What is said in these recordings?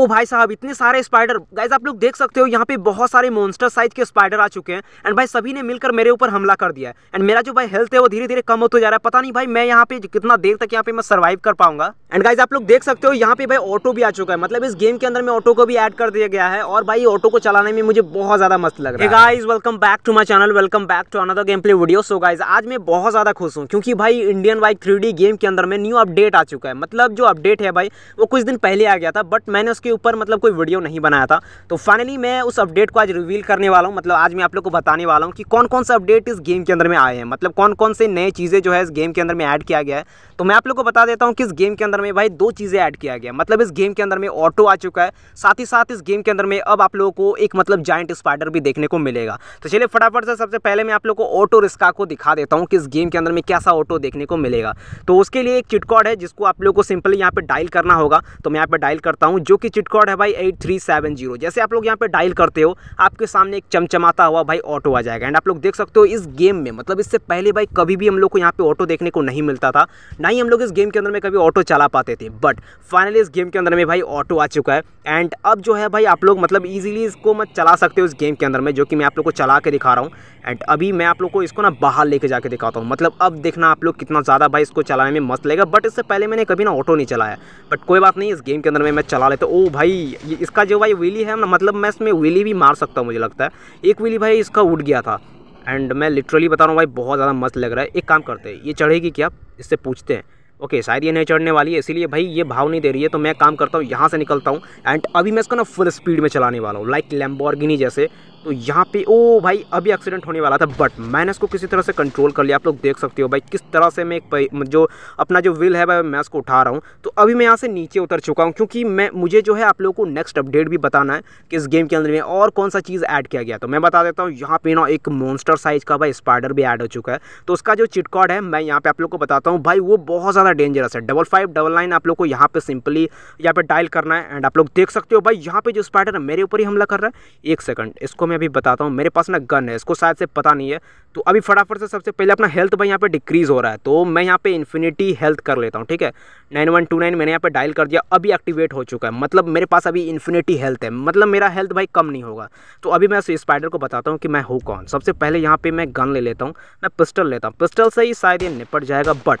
ओ भाई साहब इतने सारे स्पाइडर गाइज आप लोग देख सकते हो यहाँ पे बहुत सारे मोन्स्टर साइज के स्पाइडर आ चुके हैं एंड भाई सभी ने मिलकर मेरे ऊपर हमला कर दिया एंड मेरा जो भाई हेल्थ है वो धीरे धीरे कम होते जा रहा है पता नहीं भाई मैं यहाँ पे कितना देर तक यहाँ पे मैं सर्वाइव कर पाऊंगा एंड गाइज आप लोग देख सकते हो यहाँ पे भाई ऑटो भी आ चुका है मतलब इस गेम के अंदर में ऑटो को भी एड कर दिया गया है और भाई ऑटो को चलाने में मुझे बहुत ज्यादा मस्त लग रहा है welcome back to my channel welcome back to another game play video so guys आज मैं बहुत ज्यादा खुश हूँ क्योंकि भाई इंडियन बाइक थ्री गेम के अंदर में न्यू अपडेट आ चुका है मतलब जो अपडेट है भाई वो कुछ दिन पहले आ गया था बट मैंने उसके उसके ऊपर मतलब कोई वीडियो नहीं बनाया था तो फाइनली मैं उस अपडेट को आज रिवील करने वाला हूँ मतलब आज मैं आप लोग को बताने वाला हूँ कि कौन कौन सा अपडेट इस गेम के अंदर में आए हैं मतलब कौन कौन से नए चीज़ें जो है इस गेम के अंदर में ऐड किया गया है तो मैं आप लोग को बता देता हूँ कि इस गेम के अंदर में भाई दो चीज़ें ऐड किया गया मतलब इस गेम के अंदर में ऑटो आ चुका है साथ ही साथ इस गेम के अंदर में अब आप लोगों को एक मतलब जाइंट स्पाइडर भी देखने को मिलेगा तो चलिए फटाफट से सबसे पहले मैं आप लोग को ऑटो रिस्का को दिखा देता हूँ कि इस गेम के अंदर में कैसा ऑटो देखने को मिलेगा तो उसके लिए एक चिटकॉड है जिसको आप लोग को सिंपली यहाँ पर डायल करना होगा तो मैं यहाँ पर डायल करता हूँ जो कि चिट कोड है भाई एट थ्री सेवन जीरो जैसे आप लोग यहाँ पे डायल करते हो आपके सामने एक चमचमाता हुआ भाई ऑटो आ जाएगा एंड आप लोग देख सकते हो इस गेम में मतलब इससे पहले भाई कभी भी हम लोग को यहाँ पे ऑटो देखने को नहीं मिलता था ना ही हम लोग इस गेम के अंदर में कभी ऑटो चला पाते थे बट फाइनली इस गेम के अंदर में भाई ऑटो आ चुका है एंड अब जो है भाई आप लोग मतलब ईजिली इसको मत चला सकते हो इस गेम के अंदर में जो कि मैं आप लोग को चला के दिखा रहा हूँ एंड अभी मैं आप लोग को इसको ना बाहर लेके जाके दिखाता हूँ मतलब अब देखना आप लोग कितना ज़्यादा भाई इसको चलाने में मस्त लगेगा बट इससे पहले मैंने कभी ना ऑटो नहीं चलाया बट कोई बात नहीं इस गेम के अंदर में मैं चला लेता ओ भाई ये इसका जो भाई विली है ना मतलब मैं इसमें व्हीली भी मार सकता हूँ मुझे लगता है एक विली भाई इसका उड़ गया था एंड मैं लिटरली बता रहा हूँ भाई बहुत ज़्यादा मस्त लग रहा है एक काम करते हैं ये चढ़ेगी क्या इससे पूछते हैं ओके okay, शायद ये नहीं चढ़ने वाली है इसीलिए भाई ये भाव नहीं दे रही है तो मैं काम करता हूँ यहाँ से निकलता हूँ एंड अभी मैं इसको ना फुल स्पीड में चलाने वाला हूँ लाइक लैम्बोर्गिनी जैसे तो यहाँ पे ओ भाई अभी एक्सीडेंट होने वाला था बट मैंने इसको किसी तरह से कंट्रोल कर लिया आप लोग देख सकते हो भाई किस तरह से मैं एक जो अपना जो विल है भाई मैं इसको उठा रहा हूँ तो अभी मैं यहाँ से नीचे उतर चुका हूँ क्योंकि मैं मुझे जो है आप लोगों को नेक्स्ट अपडेट भी बताना है कि इस गेम के अंदर में और कौन सा चीज़ ऐड किया गया तो मैं बता देता हूँ यहाँ पे ना एक मोन्स्टर साइज का भाई स्पाइडर भी ऐड हो चुका है तो उसका जो चिटकॉड है मैं यहाँ पर आप लोग को बताता हूँ भाई वो बहुत ज़्यादा डेंजरस है डबल फाइव डबल नाइन आप लोग को यहाँ पे सिंपली यहाँ पे डायल करना है एंड आप लोग देख सकते हो भाई यहाँ पे जो स्पाइडर है मेरे ऊपर ही हमला कर रहा है एक सेकंड इसको मैं अभी बताता हूँ मेरे पास ना गन है इसको शायद से पता नहीं है तो अभी फटाफट से सबसे पहले अपना हेल्थ भाई यहाँ पे डिक्रीज़ हो रहा है तो मैं यहाँ पे इन्फिनिटी हेल्थ कर लेता हूँ ठीक है नाइन वन टू नाइन मैंने यहाँ पे डायल कर दिया अभी एक्टिवेट हो चुका है मतलब मेरे पास अभी इन्फिनिटी हेल्थ है मतलब मेरा हेल्थ भाई कम नहीं होगा तो अभी मैं स्पाइडर को बताता हूँ कि मैं हूँ कौन सबसे पहले यहाँ पर मैं गन ले लेता हूँ मैं पिस्टल लेता हूँ पिस्टल से ही शायद ये निपट जाएगा बट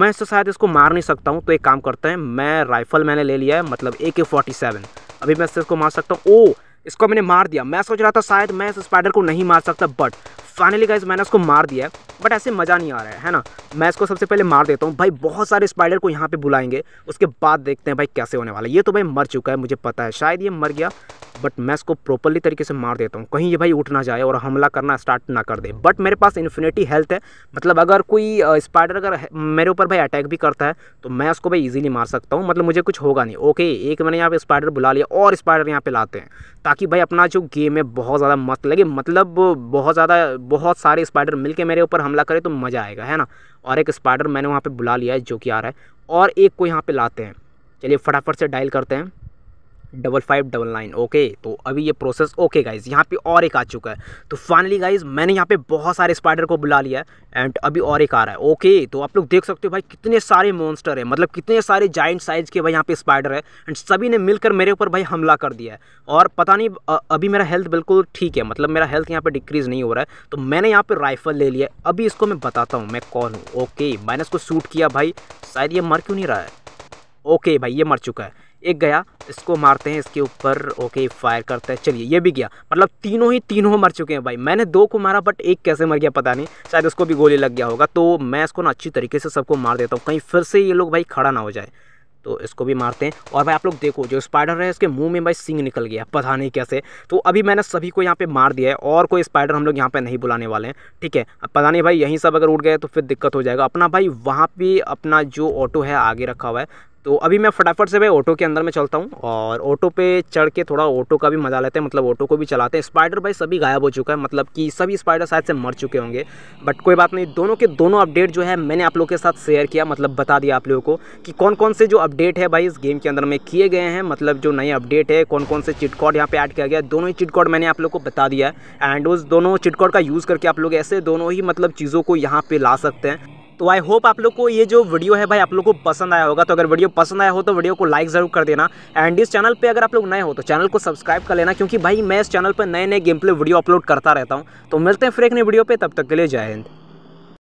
मैं इससे शायद इसको मार नहीं सकता हूँ तो एक काम करते हैं मैं राइफ़ल मैंने ले लिया है मतलब ए के फोर्टी सेवन अभी मैं इससे इसको मार सकता हूँ ओ इसको मैंने मार दिया मैं सोच रहा था शायद मैं इस स्पाइडर को नहीं मार सकता बट फाइनली गाइज मैंने उसको मार दिया बट ऐसे मज़ा नहीं आ रहा है है ना मैं इसको सबसे पहले मार देता हूँ भाई बहुत सारे स्पाइडर को यहाँ पे बुलाएंगे उसके बाद देखते हैं भाई कैसे होने वाला है ये तो भाई मर चुका है मुझे पता है शायद ये मर गया बट मैं इसको प्रॉपरली तरीके से मार देता हूँ कहीं ये भाई उठ ना जाए और हमला करना स्टार्ट ना कर दे बट मेरे पास इन्फिनेटी हेल्थ है मतलब अगर कोई स्पाइडर अगर मेरे ऊपर भाई अटैक भी करता है तो मैं उसको भाई इजीली मार सकता हूँ मतलब मुझे कुछ होगा नहीं ओके एक मैंने यहाँ पे स्पाइडर बुला लिया और स्पाइडर यहाँ पे लाते हैं ताकि भाई अपना जो गेम है बहुत ज़्यादा मस्त लगे मतलब बहुत ज़्यादा बहुत सारे स्पाइडर मिल मेरे ऊपर हमला करे तो मज़ा आएगा है ना और एक स्पाइडर मैंने वहाँ पर बुला लिया है जो कि आ रहा है और एक को यहाँ पर लाते हैं चलिए फटाफट से डायल करते हैं double five double nine okay तो अभी ये प्रोसेस ओके गाइज यहाँ पे और एक आ चुका है तो फाइनली गाइज मैंने यहाँ पे बहुत सारे स्पाइडर को बुला लिया एंड अभी और एक आ रहा है ओके तो आप लोग देख सकते हो भाई कितने सारे मॉन्स्टर है मतलब कितने सारे जाइंट साइज के भाई यहाँ पे स्पाइडर है एंड सभी ने मिलकर मेरे ऊपर भाई हमला कर दिया है और पता नहीं अभी मेरा हेल्थ बिल्कुल ठीक है मतलब मेरा हेल्थ यहाँ पर डिक्रीज़ नहीं हो रहा है तो मैंने यहाँ पर राइफल ले लिया अभी इसको मैं बताता हूँ मैं कौन हूँ ओके मैंने इसको शूट किया भाई शायद ये मर क्यों नहीं रहा है ओके भाई ये मर चुका है एक गया इसको मारते हैं इसके ऊपर ओके फायर करते हैं चलिए ये भी गया मतलब तीनों ही तीनों मर चुके हैं भाई मैंने दो को मारा बट एक कैसे मर गया पता नहीं शायद उसको भी गोली लग गया होगा तो मैं इसको ना अच्छी तरीके से सबको मार देता हूँ कहीं फिर से ये लोग भाई खड़ा ना हो जाए तो इसको भी मारते हैं और भाई आप लोग देखो जो स्पाइडर है इसके मुंह में भाई सिंग निकल गया पता नहीं कैसे तो अभी मैंने सभी को यहाँ पे मार दिया है और कोई स्पाइडर हम लोग यहाँ पे नहीं बुलाने वाले हैं ठीक है अब पता नहीं भाई यहीं सब अगर उड़ गए तो फिर दिक्कत हो जाएगा अपना भाई वहाँ पे अपना जो ऑटो है आगे रखा हुआ है तो अभी मैं फटाफट से भाई ऑटो के अंदर में चलता हूँ और ऑटो पे चढ़ के थोड़ा ऑटो का भी मज़ा लेते हैं मतलब ऑटो को भी चलाते हैं स्पाइडर भाई सभी गायब हो चुका है मतलब कि सभी स्पाइडर शायद से मर चुके होंगे बट कोई बात नहीं दोनों के दोनों अपडेट जो है मैंने आप लोग के साथ शेयर किया मतलब बता दिया आप लोगों को कि कौन कौन से जो अपडेट है भाई इस गेम के अंदर में किए गए हैं मतलब जो नए अपडेट है कौन कौन से चिटकॉड यहाँ पर ऐड किया गया है दोनों ही चिटकॉड मैंने आप लोग को बता दिया है एंड उस दोनों चिटकॉड का यूज़ करके आप लोग ऐसे दोनों ही मतलब चीज़ों को यहाँ पर ला सकते हैं तो आई होप आप लोग को ये जो वीडियो है भाई आप लोग को पसंद आया होगा तो अगर वीडियो पसंद आया हो तो वीडियो को लाइक ज़रूर कर देना एंड इस चैनल पे अगर आप लोग नए हो तो चैनल को सब्सक्राइब कर लेना क्योंकि भाई मैं इस चैनल पर नए नए गेम प्ले वीडियो अपलोड करता रहता हूँ तो मिलते हैं फिर एक नई वीडियो पर तब तक के लिए जय हिंद